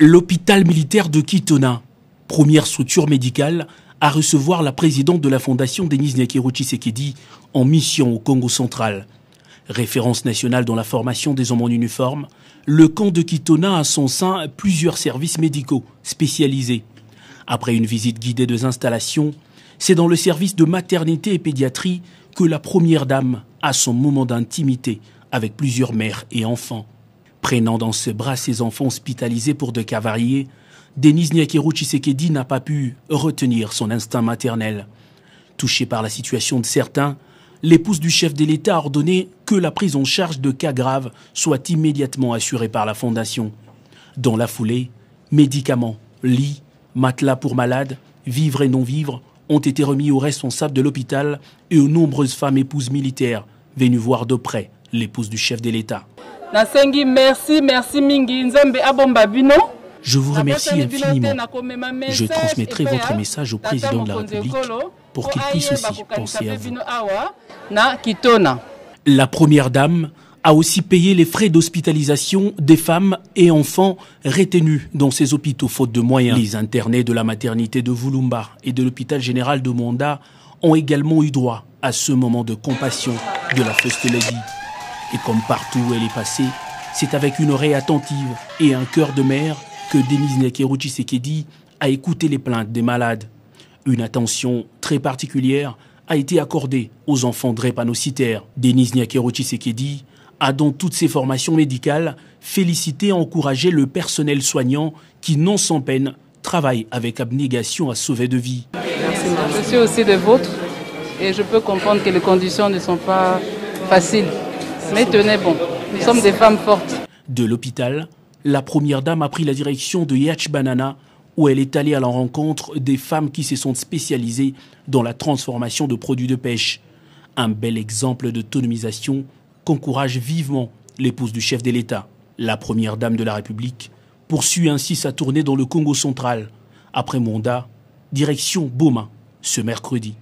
L'hôpital militaire de Kitona, première structure médicale à recevoir la présidente de la fondation Denise Nyakiro Sekedi en mission au Congo central. Référence nationale dans la formation des hommes en uniforme, le camp de Kitona a son sein plusieurs services médicaux spécialisés. Après une visite guidée des installations, c'est dans le service de maternité et pédiatrie que la première dame a son moment d'intimité avec plusieurs mères et enfants. Prenant dans ses bras ses enfants hospitalisés pour de cavaliers, Denis Nyakeru Tshisekedi n'a pas pu retenir son instinct maternel. Touchée par la situation de certains, l'épouse du chef de l'État a ordonné que la prise en charge de cas graves soit immédiatement assurée par la Fondation. Dans la foulée, médicaments, lits, matelas pour malades, vivres et non-vivres ont été remis aux responsables de l'hôpital et aux nombreuses femmes épouses militaires venues voir de près l'épouse du chef de l'État je vous remercie infiniment. Je transmettrai votre message au président de la République pour qu'il puisse aussi penser à vous. La première dame a aussi payé les frais d'hospitalisation des femmes et enfants retenus dans ces hôpitaux faute de moyens. Les internés de la maternité de Voulumba et de l'hôpital général de Monda ont également eu droit à ce moment de compassion de la First Lady. Et comme partout où elle est passée, c'est avec une oreille attentive et un cœur de mère que Denise Keruchi Sekedi a écouté les plaintes des malades. Une attention très particulière a été accordée aux enfants drépanocytaires. Denis Nyakerochi Sekedi a dans toutes ses formations médicales félicité et encouragé le personnel soignant qui, non sans peine, travaille avec abnégation à sauver de vie. Merci. Je suis aussi des vôtres et je peux comprendre que les conditions ne sont pas faciles. Mais tenez bon, nous sommes des femmes fortes. De l'hôpital, la première dame a pris la direction de Yach Banana, où elle est allée à la rencontre des femmes qui se sont spécialisées dans la transformation de produits de pêche. Un bel exemple d'autonomisation qu'encourage vivement l'épouse du chef de l'État. La première dame de la République poursuit ainsi sa tournée dans le Congo central, après Monda, direction Boma, ce mercredi.